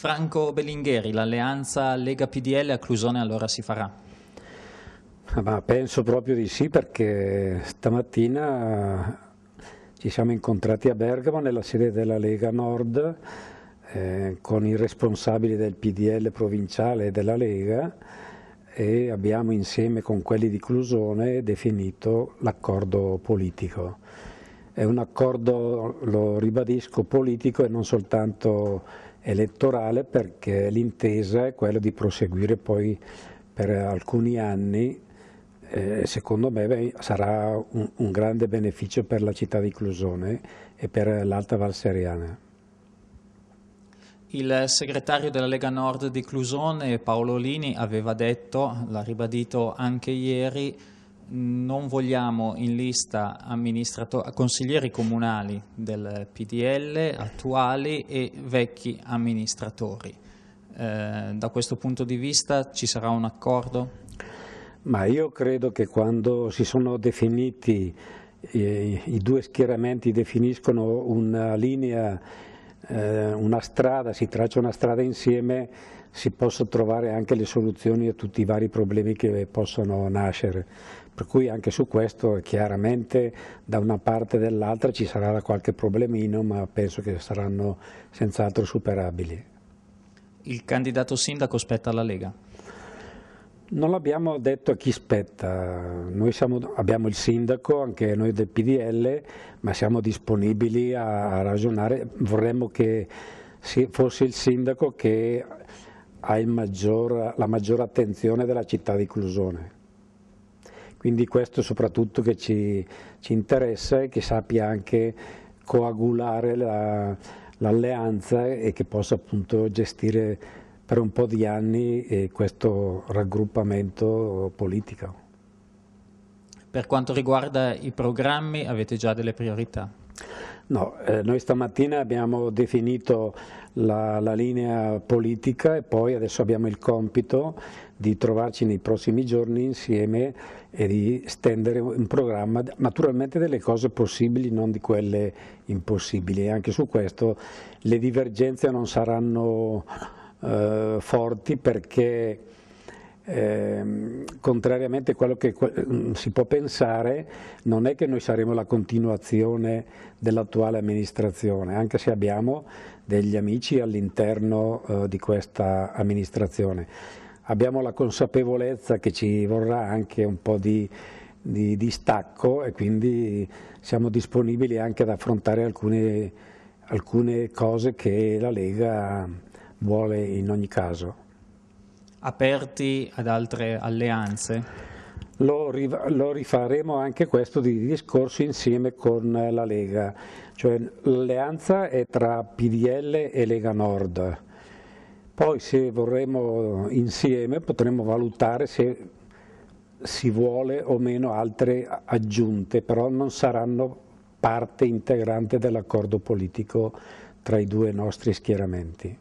Franco Bellingheri, l'alleanza Lega PDL a Clusone allora si farà? Ah, ma penso proprio di sì perché stamattina eh, ci siamo incontrati a Bergamo nella sede della Lega Nord eh, con i responsabili del PDL provinciale e della Lega e abbiamo insieme con quelli di Clusone definito l'accordo politico. È un accordo, lo ribadisco, politico e non soltanto elettorale perché l'intesa è quella di proseguire poi per alcuni anni eh, secondo me beh, sarà un, un, grande beneficio per la città di Clusone e per l'Alta Val Seriana. Il segretario della Lega Nord di Clusone, Paolo Lini, aveva detto, l'ha ribadito anche ieri, non vogliamo in lista consiglieri comunali del PDL attuali e vecchi amministratori. Eh, da questo punto di vista ci sarà un accordo? Ma io credo che quando si sono definiti, eh, i due schieramenti definiscono una linea eh, una strada, si traccia una strada insieme, si possono trovare anche le soluzioni a tutti i vari problemi che possono nascere. Per cui anche su questo chiaramente da una parte o dall'altra ci sarà qualche problemino, ma penso che saranno senz'altro superabili. Il candidato sindaco spetta alla Lega? Non l'abbiamo detto a chi spetta, noi siamo, abbiamo il sindaco, anche noi del PDL, ma siamo disponibili a, ragionare, vorremmo che fosse il sindaco che ha maggior, la maggiore attenzione della città di Clusone. Quindi questo soprattutto che ci, ci interessa e che sappia anche coagulare l'alleanza la, e che possa appunto gestire per un po' di anni eh, questo raggruppamento politico. Per quanto riguarda i programmi avete già delle priorità? No, eh, noi stamattina abbiamo definito la, la, linea politica e poi adesso abbiamo il compito di trovarci nei prossimi giorni insieme e di stendere un programma, naturalmente delle cose possibili, non di quelle impossibili. E anche su questo le divergenze non saranno eh, forti perché eh, contrariamente a quello che mm, si può pensare, non è che noi saremo la continuazione dell'attuale amministrazione, anche se abbiamo degli amici all'interno eh, di questa amministrazione. Abbiamo la consapevolezza che ci vorrà anche un po' di, di, di stacco e quindi siamo disponibili anche ad affrontare alcune, alcune cose che la Lega vuole in ogni caso. Aperti ad altre alleanze? Lo, lo rifaremo anche questo di discorso insieme con la Lega, cioè l'alleanza è tra PDL e Lega Nord. Poi se vorremmo insieme potremmo valutare se si vuole o meno altre aggiunte, però non saranno parte integrante dell'accordo politico tra i due nostri schieramenti.